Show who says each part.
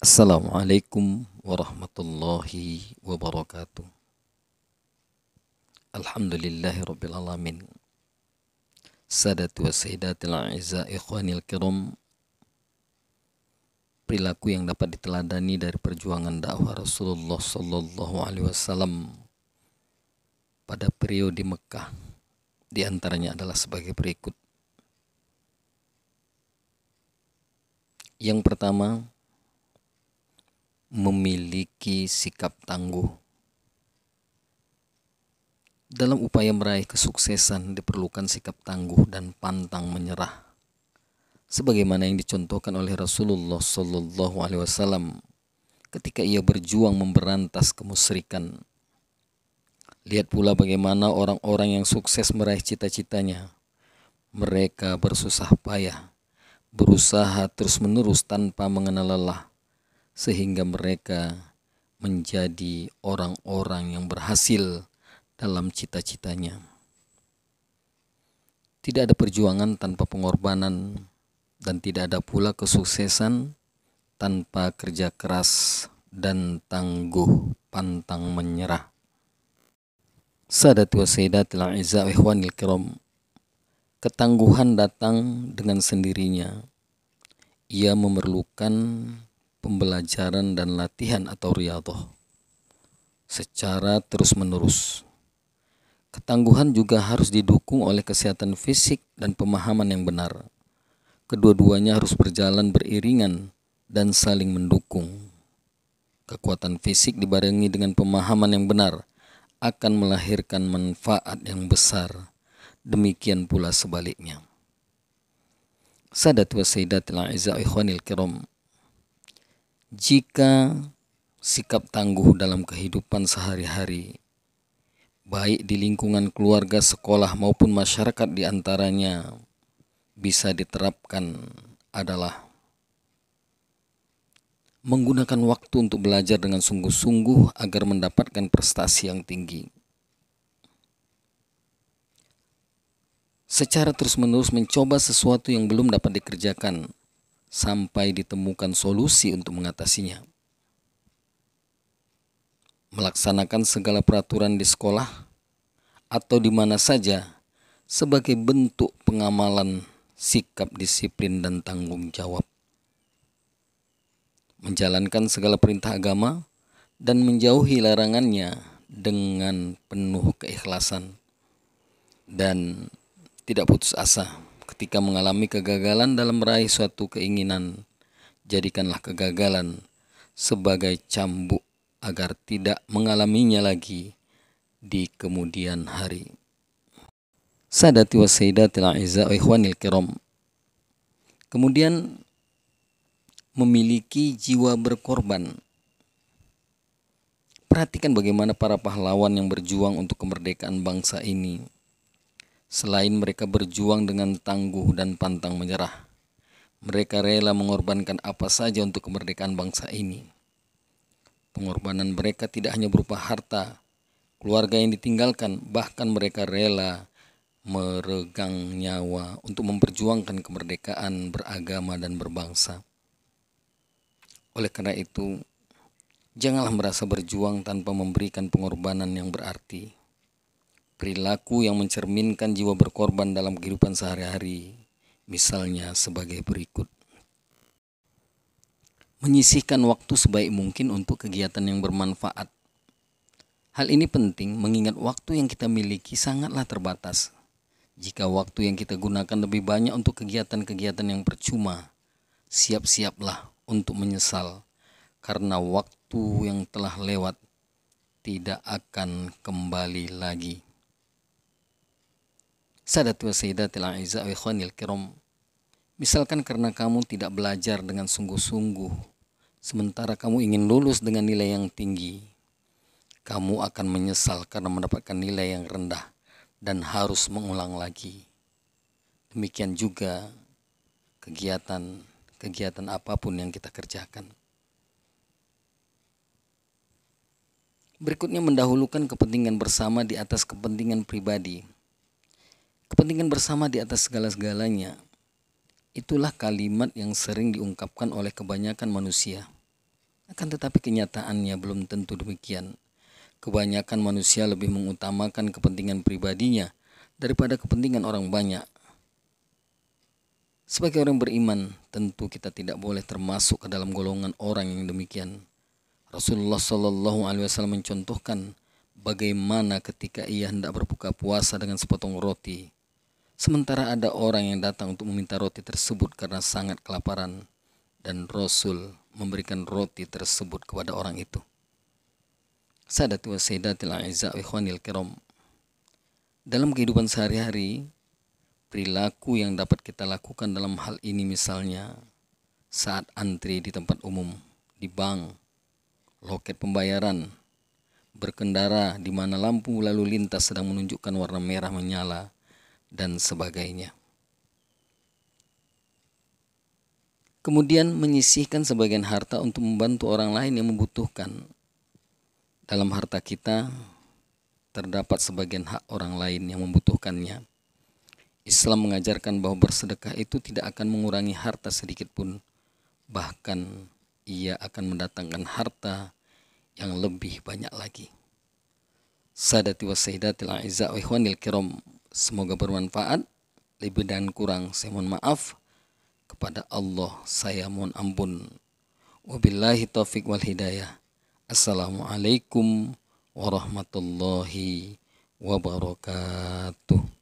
Speaker 1: Assalamualaikum warahmatullahi wabarakatuh. Alhamdulillahi rabbil alamin. Sadatu wa sayyidatil a'izza ikhwanil kiram. Perilaku yang dapat diteladani dari perjuangan dakwah Rasulullah sallallahu alaihi wasallam pada periode Mekah di antaranya adalah sebagai berikut. Yang pertama, memiliki sikap tangguh. Dalam upaya meraih kesuksesan diperlukan sikap tangguh dan pantang menyerah. Sebagaimana yang dicontohkan oleh Rasulullah Shallallahu alaihi wasallam ketika ia berjuang memberantas kemusyrikan. Lihat pula bagaimana orang-orang yang sukses meraih cita-citanya. Mereka bersusah payah, berusaha terus-menerus tanpa mengenal lelah, sehingga mereka menjadi orang-orang yang berhasil dalam cita-citanya. Tidak ada perjuangan tanpa pengorbanan dan tidak ada pula kesuksesan tanpa kerja keras dan tangguh pantang menyerah. Sadat wa Sayyidatil A'izza wa Ikhwanil Kiram Ketangguhan datang dengan sendirinya. Ia memerlukan pembelajaran dan latihan atau riadoh secara terus-menerus. Ketangguhan juga harus didukung oleh kesehatan fisik dan pemahaman yang benar. Kedua-duanya harus berjalan beriringan dan saling mendukung. Kekuatan fisik dibarengi dengan pemahaman yang benar akan melahirkan manfaat yang besar. Demikian pula sebaliknya. Sadat wa sayyidatil ikhwanil kiram. Jika sikap tangguh dalam kehidupan sehari-hari, baik di lingkungan keluarga, sekolah, maupun masyarakat diantaranya bisa diterapkan adalah menggunakan waktu untuk belajar dengan sungguh-sungguh agar mendapatkan prestasi yang tinggi. Secara terus-menerus mencoba sesuatu yang belum dapat dikerjakan sampai ditemukan solusi untuk mengatasinya. Melaksanakan segala peraturan di sekolah atau di mana saja sebagai bentuk pengamalan sikap disiplin dan tanggung jawab. Menjalankan segala perintah agama dan menjauhi larangannya dengan penuh keikhlasan dan tidak putus asa ketika mengalami kegagalan dalam meraih suatu keinginan, jadikanlah kegagalan sebagai cambuk agar tidak mengalaminya lagi di kemudian hari. Sadati wa sayyidatil a'izza wa ikhwanil kiram. Kemudian memiliki jiwa berkorban. Perhatikan bagaimana para pahlawan yang berjuang untuk kemerdekaan bangsa ini Selain mereka berjuang dengan tangguh dan pantang menyerah, mereka rela mengorbankan apa saja untuk kemerdekaan bangsa ini. Pengorbanan mereka tidak hanya berupa harta, keluarga yang ditinggalkan, bahkan mereka rela meregang nyawa untuk memperjuangkan kemerdekaan beragama dan berbangsa. Oleh karena itu, janganlah merasa berjuang tanpa memberikan pengorbanan yang berarti perilaku yang mencerminkan jiwa berkorban dalam kehidupan sehari-hari, misalnya sebagai berikut. Menyisihkan waktu sebaik mungkin untuk kegiatan yang bermanfaat. Hal ini penting mengingat waktu yang kita miliki sangatlah terbatas. Jika waktu yang kita gunakan lebih banyak untuk kegiatan-kegiatan yang percuma, siap-siaplah untuk menyesal karena waktu yang telah lewat tidak akan kembali lagi. Sadat wa sayyidatil a'izza wa ikhwanil kiram. Misalkan karena kamu tidak belajar dengan sungguh-sungguh, sementara kamu ingin lulus dengan nilai yang tinggi, kamu akan menyesal karena mendapatkan nilai yang rendah dan harus mengulang lagi. Demikian juga kegiatan kegiatan apapun yang kita kerjakan. Berikutnya mendahulukan kepentingan bersama di atas kepentingan pribadi kepentingan bersama di atas segala-segalanya. Itulah kalimat yang sering diungkapkan oleh kebanyakan manusia. Akan tetapi kenyataannya belum tentu demikian. Kebanyakan manusia lebih mengutamakan kepentingan pribadinya daripada kepentingan orang banyak. Sebagai orang beriman, tentu kita tidak boleh termasuk ke dalam golongan orang yang demikian. Rasulullah Shallallahu Alaihi Wasallam mencontohkan bagaimana ketika ia hendak berbuka puasa dengan sepotong roti. Sementara ada orang yang datang untuk meminta roti tersebut karena sangat kelaparan dan Rasul memberikan roti tersebut kepada orang itu. Sadat wa sayyidatil wa ikhwanil kiram. Dalam kehidupan sehari-hari, perilaku yang dapat kita lakukan dalam hal ini misalnya saat antri di tempat umum, di bank, loket pembayaran, berkendara di mana lampu lalu lintas sedang menunjukkan warna merah menyala, dan sebagainya. Kemudian menyisihkan sebagian harta untuk membantu orang lain yang membutuhkan. Dalam harta kita terdapat sebagian hak orang lain yang membutuhkannya. Islam mengajarkan bahwa bersedekah itu tidak akan mengurangi harta sedikit pun, bahkan ia akan mendatangkan harta yang lebih banyak lagi. Sadati wa sayyidatil a'izza wa ikhwanil kiram Semoga bermanfaat. Lebih dan kurang saya mohon maaf. Kepada Allah saya mohon ampun. Wabillahi taufik wal hidayah. Assalamualaikum warahmatullahi wabarakatuh.